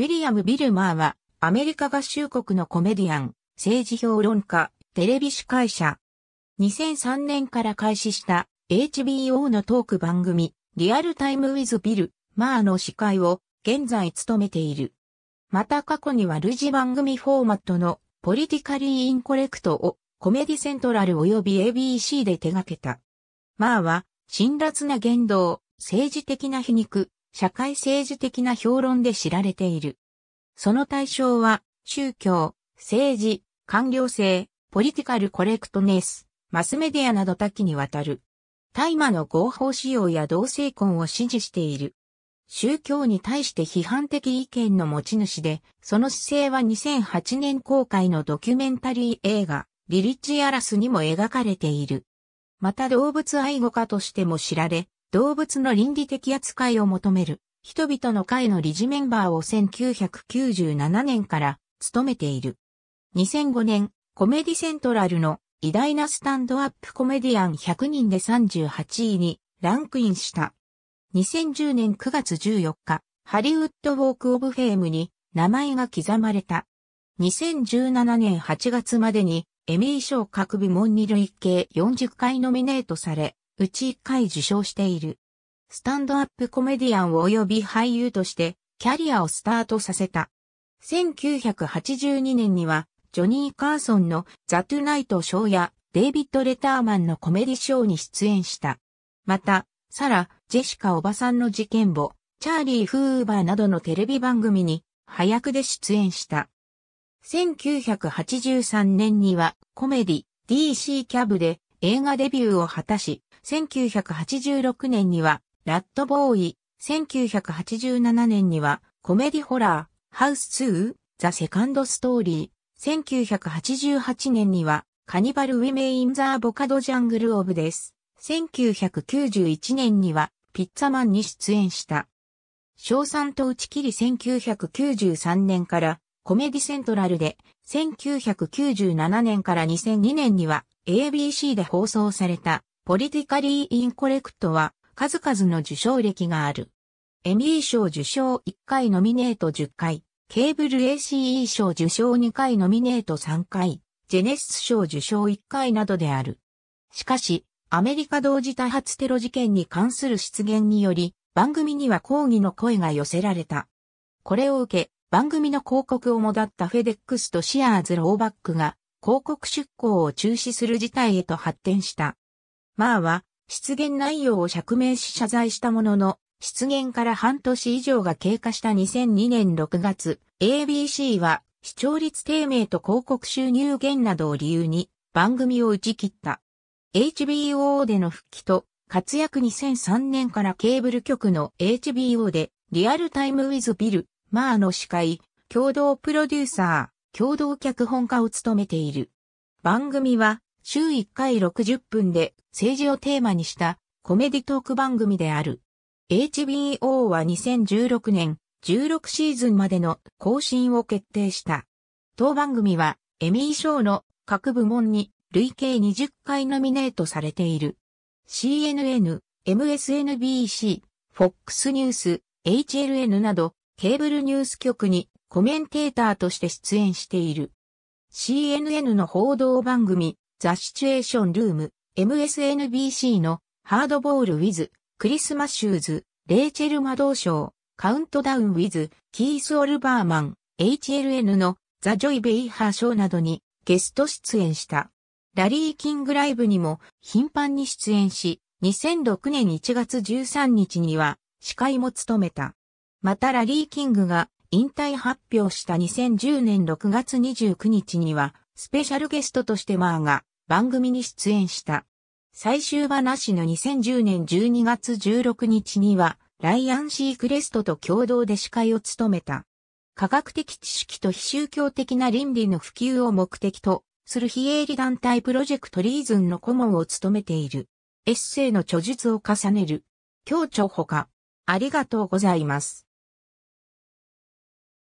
ウィリアム・ビルマーは、アメリカ合衆国のコメディアン、政治評論家、テレビ司会者。2003年から開始した HBO のトーク番組、リアルタイムウィズ・ビル・マーの司会を現在務めている。また過去には類似番組フォーマットのポリティカリー・インコレクトをコメディセントラル及び ABC で手掛けた。マーは辛辣な言動、政治的な皮肉、社会政治的な評論で知られている。その対象は、宗教、政治、官僚性、ポリティカルコレクトネス、マスメディアなど多岐にわたる。大麻の合法使用や同性婚を支持している。宗教に対して批判的意見の持ち主で、その姿勢は2008年公開のドキュメンタリー映画、ビリッジ・アラスにも描かれている。また動物愛護家としても知られ、動物の倫理的扱いを求める、人々の会の理事メンバーを1997年から務めている。2005年、コメディセントラルの偉大なスタンドアップコメディアン100人で38位にランクインした。2010年9月14日、ハリウッドウォークオブフェームに名前が刻まれた。2017年8月までにエミー賞各部門に累計40回ノミネートされ、うち1回受賞している。スタンドアップコメディアン及び俳優としてキャリアをスタートさせた。1982年にはジョニー・カーソンのザ・トゥナイト・ショーやデイビッド・レターマンのコメディショーに出演した。また、サラ、ジェシカ・おばさんの事件簿、チャーリー・フーバーなどのテレビ番組に早くで出演した。1983年にはコメディ DC キャブで映画デビューを果たし、1986年には、ラッドボーイ、1987年には、コメディホラー、ハウス2、ザ・セカンド・ストーリー、1988年には、カニバル・ウィメイン・ザ・ボカド・ジャングル・オブです。1991年には、ピッツァマンに出演した。賞賛と打ち切り1993年から、コメディセントラルで、1997年から2002年には、ABC で放送されたポリティカリー・インコレクトは数々の受賞歴がある。エミー賞受賞1回ノミネート10回、ケーブル ACE 賞受賞2回ノミネート3回、ジェネシス賞受賞1回などである。しかし、アメリカ同時多発テロ事件に関する出現により、番組には抗議の声が寄せられた。これを受け、番組の広告をもだったフェデックスとシアーズローバックが広告出稿を中止する事態へと発展した。マーは、失言内容を釈明し謝罪したものの、失言から半年以上が経過した2002年6月、ABC は視聴率低迷と広告収入減などを理由に番組を打ち切った。HBO での復帰と活躍2003年からケーブル局の HBO でリアルタイムウィズビル、マーの司会、共同プロデューサー、共同脚本家を務めている。番組は週1回60分で政治をテーマにしたコメディトーク番組である。HBO は2016年16シーズンまでの更新を決定した。当番組はエミー賞の各部門に累計20回ノミネートされている。CNN、MSNBC、FOX ニュース、HLN などケーブルニュース局にコメンテーターとして出演している。CNN の報道番組、ザ・シチュエーションルーム、MSNBC のハードボール・ウィズ、クリスマシューズ、レイチェル・マドーショー、カウントダウン・ウィズ、キース・オルバーマン、HLN のザ・ジョイ・ベイハーショーなどにゲスト出演した。ラリー・キング・ライブにも頻繁に出演し、2006年1月13日には司会も務めた。またラリー・キングが引退発表した2010年6月29日には、スペシャルゲストとしてマーが番組に出演した。最終話の2010年12月16日には、ライアン・シークレストと共同で司会を務めた。科学的知識と非宗教的な倫理の普及を目的とする非営利団体プロジェクトリーズンの顧問を務めている。エッセイの著述を重ねる。協著ほか。ありがとうございます。